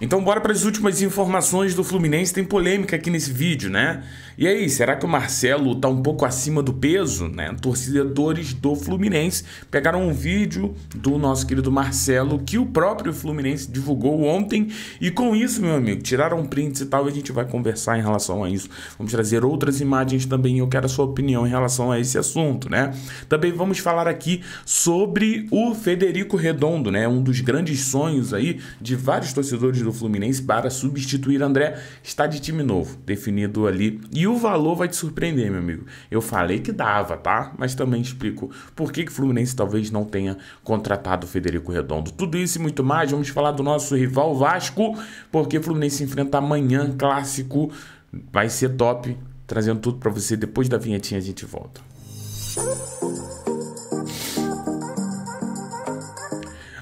Então bora para as últimas informações do Fluminense, tem polêmica aqui nesse vídeo, né? E aí, será que o Marcelo tá um pouco acima do peso, né? Torcedores do Fluminense pegaram um vídeo do nosso querido Marcelo que o próprio Fluminense divulgou ontem e com isso, meu amigo, tiraram prints e tal e a gente vai conversar em relação a isso. Vamos trazer outras imagens também, eu quero a sua opinião em relação a esse assunto, né? Também vamos falar aqui sobre o Federico Redondo, né? Um dos grandes sonhos aí de vários torcedores do do Fluminense para substituir André está de time novo, definido ali. E o valor vai te surpreender, meu amigo. Eu falei que dava, tá? Mas também explico por que, que o Fluminense talvez não tenha contratado o Federico Redondo. Tudo isso e muito mais, vamos falar do nosso rival Vasco, porque o Fluminense enfrenta amanhã, clássico, vai ser top. Trazendo tudo para você depois da vinhetinha a gente volta.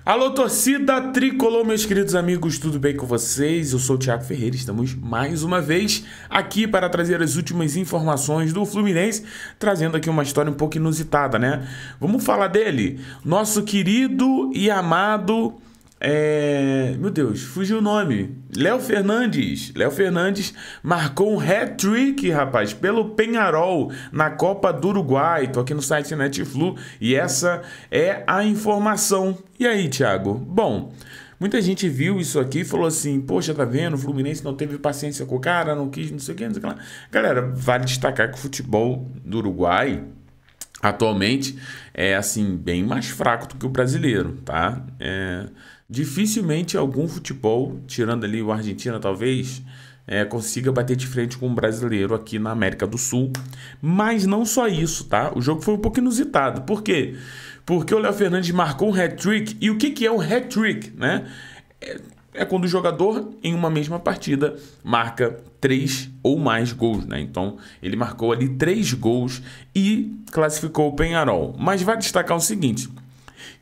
Alô, torcida tricolor, meus queridos amigos, tudo bem com vocês? Eu sou o Thiago Ferreira, estamos mais uma vez aqui para trazer as últimas informações do Fluminense, trazendo aqui uma história um pouco inusitada, né? Vamos falar dele, nosso querido e amado é, meu Deus, fugiu o nome. Léo Fernandes. Léo Fernandes marcou um hat-trick, rapaz, pelo Penharol na Copa do Uruguai. Tô aqui no site Netflu e essa é a informação. E aí, Thiago? Bom, Muita gente viu isso aqui e falou assim: Poxa, tá vendo? O Fluminense não teve paciência com o cara, não quis, não sei o que, não sei o que lá. Galera, vale destacar que o futebol do Uruguai atualmente é assim, bem mais fraco do que o brasileiro, tá? É dificilmente algum futebol, tirando ali o Argentina talvez, é, consiga bater de frente com o um brasileiro aqui na América do Sul. Mas não só isso, tá? O jogo foi um pouco inusitado. Por quê? Porque o Léo Fernandes marcou um hat-trick. E o que, que é um hat-trick, né? É, é quando o jogador, em uma mesma partida, marca três ou mais gols, né? Então, ele marcou ali três gols e classificou o Penharol. Mas vai destacar o seguinte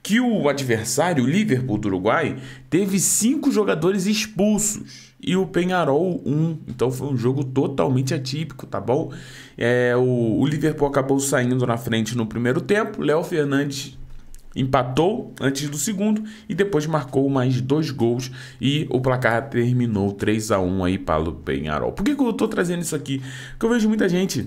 que o adversário, o Liverpool do Uruguai, teve cinco jogadores expulsos e o Penharol um. Então foi um jogo totalmente atípico, tá bom? É, o, o Liverpool acabou saindo na frente no primeiro tempo. Léo Fernandes empatou antes do segundo e depois marcou mais dois gols e o placar terminou 3 a 1 aí para o Penharol. Por que, que eu tô trazendo isso aqui? Porque eu vejo muita gente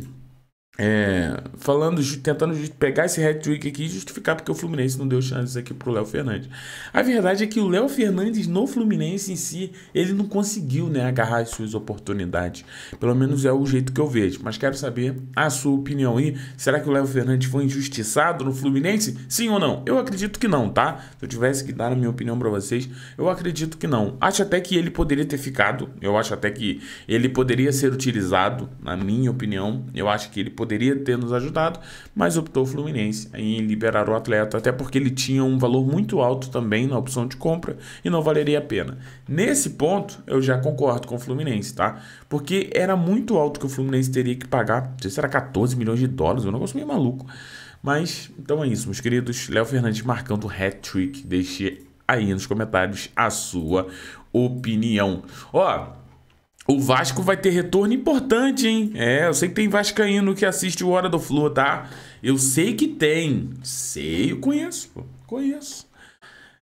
é, falando, tentando pegar esse hat-trick aqui e justificar porque o Fluminense não deu chances aqui pro Léo Fernandes. A verdade é que o Léo Fernandes no Fluminense em si, ele não conseguiu né, agarrar as suas oportunidades. Pelo menos é o jeito que eu vejo. Mas quero saber a sua opinião aí. Será que o Léo Fernandes foi injustiçado no Fluminense? Sim ou não? Eu acredito que não, tá? Se eu tivesse que dar a minha opinião para vocês, eu acredito que não. Acho até que ele poderia ter ficado. Eu acho até que ele poderia ser utilizado, na minha opinião. Eu acho que ele poderia poderia ter nos ajudado, mas optou o Fluminense em liberar o atleta, até porque ele tinha um valor muito alto também na opção de compra e não valeria a pena. Nesse ponto, eu já concordo com o Fluminense, tá? Porque era muito alto que o Fluminense teria que pagar, não sei se era 14 milhões de dólares, um negócio meio maluco. Mas, então é isso, meus queridos. Léo Fernandes marcando o hat-trick. Deixe aí nos comentários a sua opinião. Ó, o Vasco vai ter retorno importante, hein? É, eu sei que tem Vascaíno que assiste o Hora do Flu, tá? Eu sei que tem. Sei, eu conheço, pô. Conheço.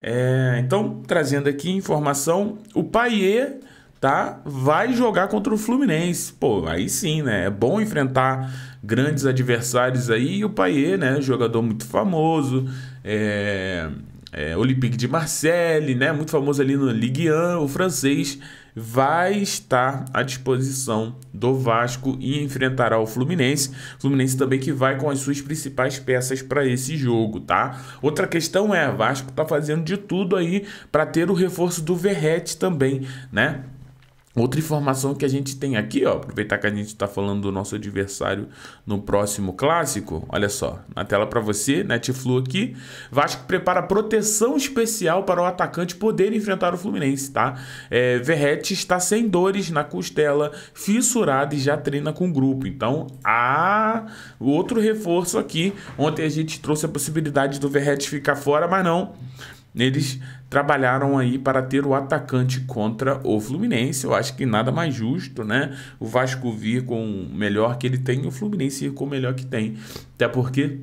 É, então, trazendo aqui informação, o Paier, tá? Vai jogar contra o Fluminense. Pô, aí sim, né? É bom enfrentar grandes adversários aí. E o Paier, né? Jogador muito famoso. É, é, Olympique de Marseille, né? Muito famoso ali no Ligue 1, o francês vai estar à disposição do Vasco e enfrentará o Fluminense. Fluminense também que vai com as suas principais peças para esse jogo, tá? Outra questão é, Vasco tá fazendo de tudo aí para ter o reforço do Verrete também, né? Outra informação que a gente tem aqui, ó, aproveitar que a gente está falando do nosso adversário no próximo clássico, olha só, na tela para você, Netflu aqui, Vasco prepara proteção especial para o atacante poder enfrentar o Fluminense, tá? É, Verrete está sem dores na costela, fissurado e já treina com o grupo, então há outro reforço aqui, ontem a gente trouxe a possibilidade do Verrete ficar fora, mas não, eles trabalharam aí para ter o atacante contra o Fluminense. Eu acho que nada mais justo, né? O Vasco vir com o melhor que ele tem e o Fluminense ir com o melhor que tem. Até porque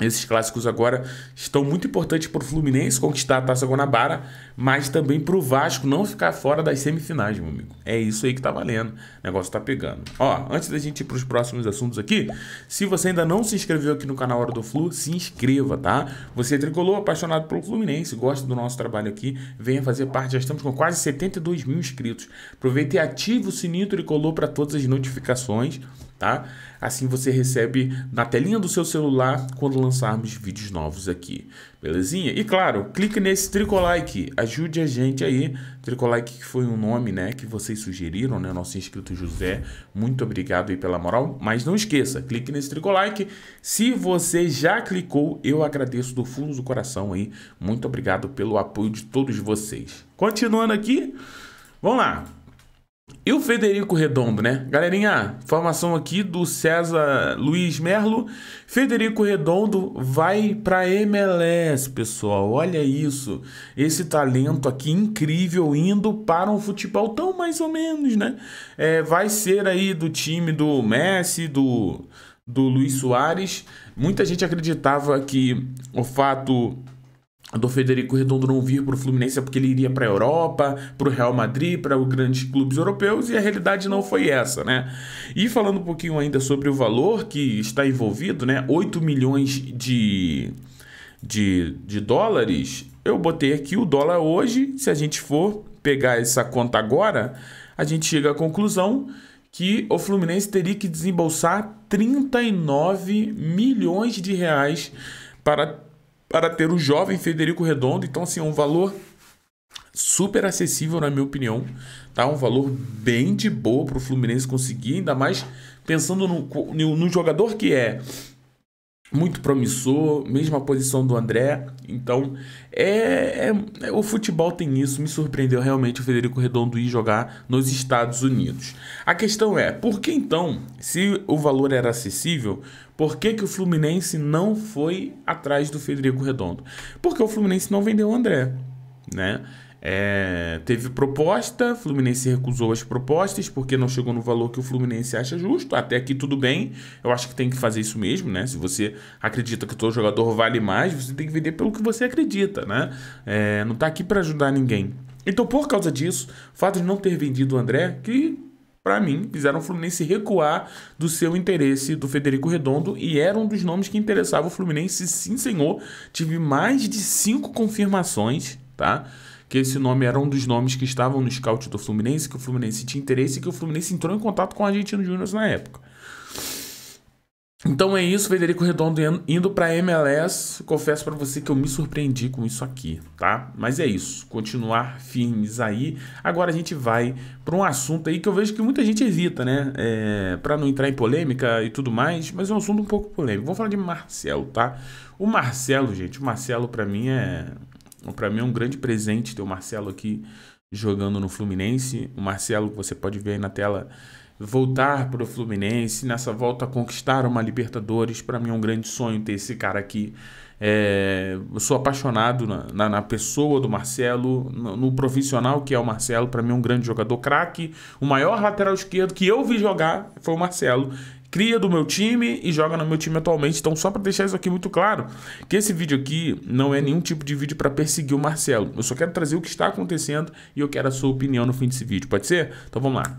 esses clássicos agora estão muito importantes para o Fluminense conquistar a Taça Guanabara, mas também para o Vasco não ficar fora das semifinais, meu amigo. É isso aí que tá valendo, o negócio tá pegando. Ó, antes da gente ir para os próximos assuntos aqui, se você ainda não se inscreveu aqui no canal Hora do Flu, se inscreva, tá? Você é tricolor, apaixonado pelo Fluminense, gosta do nosso trabalho aqui, venha fazer parte, já estamos com quase 72 mil inscritos. Aproveita e ative o sininho tricolor para todas as notificações, tá? Assim você recebe na telinha do seu celular quando lançarmos vídeos novos aqui, belezinha? E claro, clique nesse Tricolike, ajude a gente aí, Tricolike que foi um nome, né, que vocês sugeriram, né, nosso inscrito José, muito obrigado aí pela moral, mas não esqueça, clique nesse Tricolike, se você já clicou, eu agradeço do fundo do coração aí, muito obrigado pelo apoio de todos vocês. Continuando aqui, vamos lá, e o Federico Redondo, né? Galerinha, formação aqui do César Luiz Merlo. Federico Redondo vai para MLS, pessoal. Olha isso. Esse talento aqui incrível indo para um futebol tão mais ou menos, né? É, vai ser aí do time do Messi, do, do Luiz Soares. Muita gente acreditava que o fato do Federico Redondo não vir para o Fluminense é porque ele iria para a Europa, para o Real Madrid, para os grandes clubes europeus e a realidade não foi essa, né? E falando um pouquinho ainda sobre o valor que está envolvido, né? 8 milhões de, de, de dólares. Eu botei aqui o dólar hoje. Se a gente for pegar essa conta agora, a gente chega à conclusão que o Fluminense teria que desembolsar 39 milhões de reais para para ter o jovem Federico Redondo. Então, assim, é um valor super acessível, na minha opinião. Tá? Um valor bem de boa para o Fluminense conseguir, ainda mais pensando no, no, no jogador que é muito promissor, mesma posição do André. Então, é, é, é, o futebol tem isso. Me surpreendeu realmente o Federico Redondo ir jogar nos Estados Unidos. A questão é, por que então, se o valor era acessível, por que, que o Fluminense não foi atrás do Federico Redondo? Porque o Fluminense não vendeu o André, né? É, teve proposta, Fluminense recusou as propostas porque não chegou no valor que o Fluminense acha justo. Até aqui tudo bem, eu acho que tem que fazer isso mesmo, né? Se você acredita que todo jogador vale mais, você tem que vender pelo que você acredita, né? É, não tá aqui para ajudar ninguém. Então, por causa disso, o fato de não ter vendido o André, que para mim, fizeram o Fluminense recuar do seu interesse do Federico Redondo e era um dos nomes que interessava o Fluminense, sim senhor. Tive mais de cinco confirmações, tá? que esse nome era um dos nomes que estavam no scout do Fluminense, que o Fluminense tinha interesse e que o Fluminense entrou em contato com o Argentino Juniors na época. Então é isso, Federico Redondo indo para MLS. Confesso para você que eu me surpreendi com isso aqui, tá? Mas é isso, continuar firmes aí. Agora a gente vai para um assunto aí que eu vejo que muita gente evita, né? É, para não entrar em polêmica e tudo mais, mas é um assunto um pouco polêmico. Vou falar de Marcelo, tá? O Marcelo, gente, o Marcelo para mim é então, para mim é um grande presente ter o Marcelo aqui jogando no Fluminense. O Marcelo, você pode ver aí na tela, voltar para o Fluminense, nessa volta conquistar uma Libertadores. Para mim é um grande sonho ter esse cara aqui. É, eu sou apaixonado na, na, na pessoa do Marcelo, no, no, profissional que é o Marcelo. Para mim é um grande jogador, craque. O maior lateral esquerdo que eu vi jogar foi o Marcelo cria do meu time e joga no meu time atualmente. Então, só para deixar isso aqui muito claro, que esse vídeo aqui não é nenhum tipo de vídeo para perseguir o Marcelo. Eu só quero trazer o que está acontecendo e eu quero a sua opinião no fim desse vídeo. Pode ser? Então, vamos lá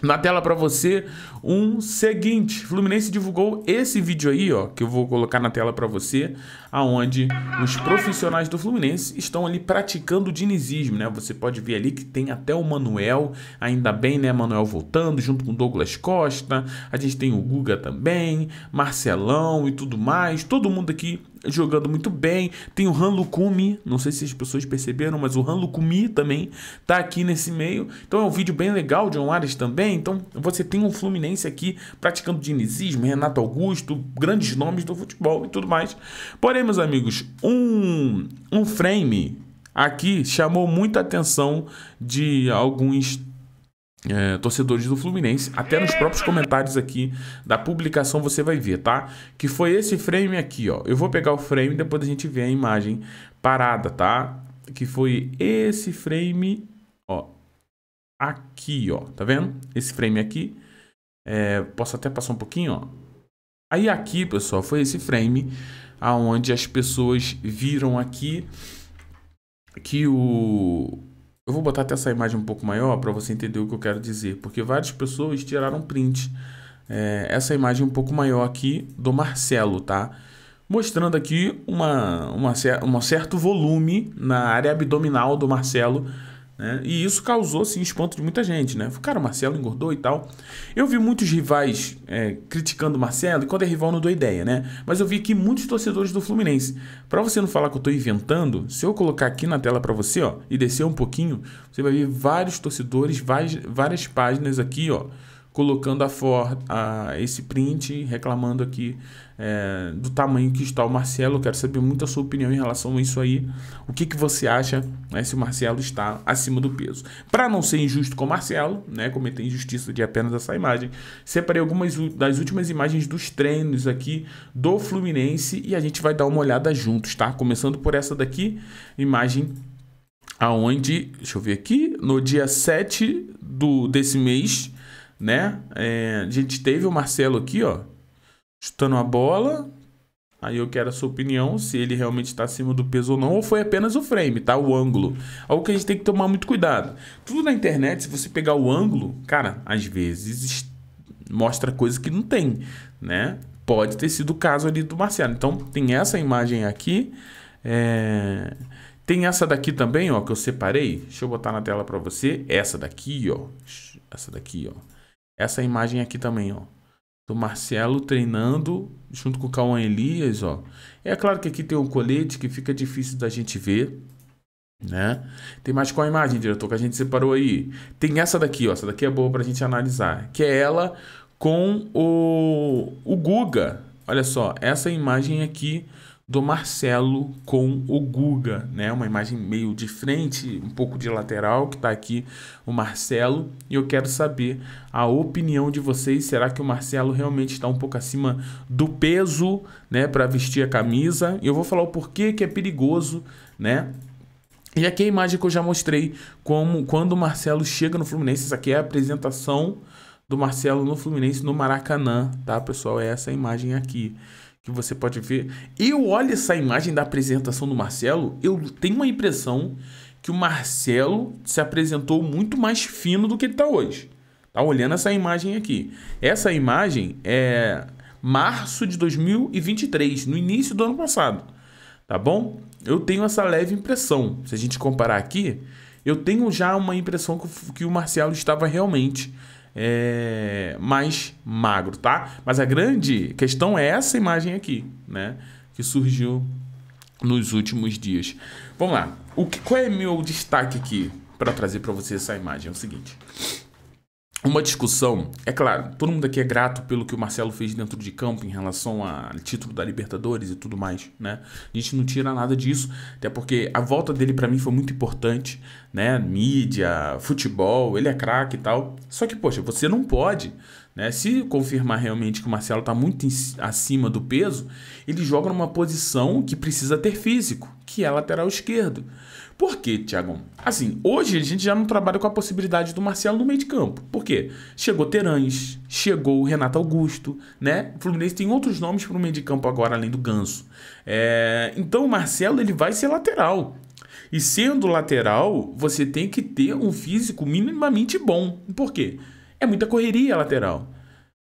na tela para você um seguinte. Fluminense divulgou esse vídeo aí, ó, que eu vou colocar na tela para você, aonde os profissionais do Fluminense estão ali praticando o dinizismo, né? Você pode ver ali que tem até o Manuel, ainda bem, né, Manuel voltando junto com Douglas Costa. A gente tem o Guga também, Marcelão e tudo mais. Todo mundo aqui jogando muito bem. Tem o Han Lukumi, não sei se as pessoas perceberam, mas o Han Lukumi também tá aqui nesse meio. Então é um vídeo bem legal, John Ares também. Então você tem um Fluminense aqui praticando dinizismo, Renato Augusto, grandes nomes do futebol e tudo mais. Porém, meus amigos, um, um frame aqui chamou muita atenção de alguns é, torcedores do Fluminense, até nos próprios comentários aqui da publicação você vai ver, tá? Que foi esse frame aqui, ó. Eu vou pegar o frame e depois a gente vê a imagem parada, tá? Que foi esse frame, ó. Aqui, ó. Tá vendo? Esse frame aqui. É, posso até passar um pouquinho, ó. Aí aqui, pessoal, foi esse frame aonde as pessoas viram aqui que o eu vou botar até essa imagem um pouco maior para você entender o que eu quero dizer, porque várias pessoas tiraram print. É, essa imagem um pouco maior aqui do Marcelo, tá? Mostrando aqui uma, uma, um certo volume na área abdominal do Marcelo né? E isso causou sim, espanto de muita gente. Né? Cara, o Marcelo engordou e tal. Eu vi muitos rivais é, criticando o Marcelo, e quando é rival não dou ideia, né? Mas eu vi aqui muitos torcedores do Fluminense. Para você não falar que eu estou inventando, se eu colocar aqui na tela para você ó, e descer um pouquinho, você vai ver vários torcedores, várias, várias páginas aqui ó, colocando a, for, a esse print, reclamando aqui é, do tamanho que está o Marcelo. Quero saber muito a sua opinião em relação a isso aí. O que, que você acha né, se o Marcelo está acima do peso? Para não ser injusto com o Marcelo, né, cometer injustiça de apenas essa imagem, separei algumas das últimas imagens dos treinos aqui do Fluminense e a gente vai dar uma olhada juntos, tá? Começando por essa daqui, imagem aonde, deixa eu ver aqui, no dia 7 do, desse mês, né? É, a gente teve o Marcelo aqui, ó, chutando a bola. Aí eu quero a sua opinião se ele realmente está acima do peso ou não, ou foi apenas o frame, tá? O ângulo. Algo que a gente tem que tomar muito cuidado. Tudo na internet, se você pegar o ângulo, cara, às vezes mostra coisa que não tem, né? Pode ter sido o caso ali do Marcelo. Então tem essa imagem aqui. É... Tem essa daqui também, ó, que eu separei. Deixa eu botar na tela para você. Essa daqui, ó. Essa daqui, ó. Essa imagem aqui também, ó. Do Marcelo treinando junto com o Cauã Elias, ó. É claro que aqui tem um colete que fica difícil da gente ver, né? Tem mais qual imagem, diretor, que a gente separou aí? Tem essa daqui, ó. Essa daqui é boa pra gente analisar. Que é ela com o, o Guga. Olha só, essa imagem aqui do Marcelo com o Guga, né? Uma imagem meio de frente, um pouco de lateral, que está aqui o Marcelo. E eu quero saber a opinião de vocês. Será que o Marcelo realmente está um pouco acima do peso, né? Para vestir a camisa. E eu vou falar o porquê que é perigoso, né? E aqui é a imagem que eu já mostrei como quando o Marcelo chega no Fluminense. Essa aqui é a apresentação do Marcelo no Fluminense no Maracanã, tá, pessoal? É essa imagem aqui que você pode ver. Eu olho essa imagem da apresentação do Marcelo, eu tenho uma impressão que o Marcelo se apresentou muito mais fino do que ele está hoje. Tá olhando essa imagem aqui. Essa imagem é março de 2023, no início do ano passado. Tá bom? Eu tenho essa leve impressão. Se a gente comparar aqui, eu tenho já uma impressão que o Marcelo estava realmente é, mais magro, tá? Mas a grande questão é essa imagem aqui, né? Que surgiu nos últimos dias. Vamos lá. O que, qual é meu destaque aqui para trazer para você essa imagem? É o seguinte uma discussão. É claro, todo mundo aqui é grato pelo que o Marcelo fez dentro de campo em relação ao título da Libertadores e tudo mais, né? A gente não tira nada disso, até porque a volta dele para mim foi muito importante, né? Mídia, futebol, ele é craque e tal. Só que, poxa, você não pode, né? Se confirmar realmente que o Marcelo tá muito acima do peso, ele joga numa posição que precisa ter físico, que é lateral esquerdo. Por quê, Thiago? Assim, hoje a gente já não trabalha com a possibilidade do Marcelo no meio de campo. Por quê? Chegou Terãs, chegou o Renato Augusto, né? O Fluminense tem outros nomes para o meio de campo agora, além do Ganso. É... Então o Marcelo ele vai ser lateral. E sendo lateral, você tem que ter um físico minimamente bom. Por quê? É muita correria lateral.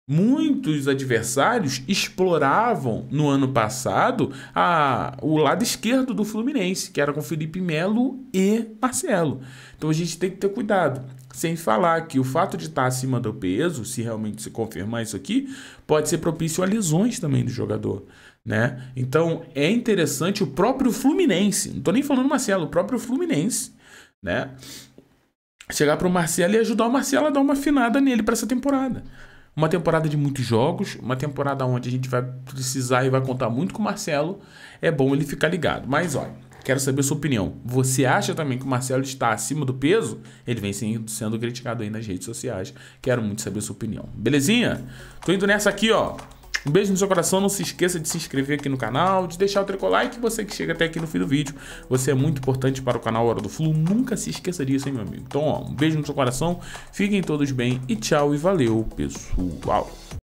Muitos adversários exploravam no ano passado a, o lado esquerdo do Fluminense, que era com Felipe Melo e Marcelo. Então a gente tem que ter cuidado. Sem falar que o fato de estar acima do peso, se realmente se confirmar isso aqui, pode ser propício a lesões também do jogador. Né? Então é interessante o próprio Fluminense, não estou nem falando Marcelo, o próprio Fluminense, né? chegar para o Marcelo e ajudar o Marcelo a dar uma afinada nele para essa temporada. Uma temporada de muitos jogos, uma temporada onde a gente vai precisar e vai contar muito com o Marcelo. É bom ele ficar ligado. Mas olha, quero saber a sua opinião. Você acha também que o Marcelo está acima do peso? Ele vem sendo criticado aí nas redes sociais. Quero muito saber a sua opinião. Belezinha? Tô indo nessa aqui, ó. Um beijo no seu coração, não se esqueça de se inscrever aqui no canal, de deixar o tricolor, e você que chega até aqui no fim do vídeo, você é muito importante para o canal Hora do Flu, nunca se esqueça disso, hein, meu amigo. Então, ó, um beijo no seu coração, fiquem todos bem e tchau e valeu, pessoal.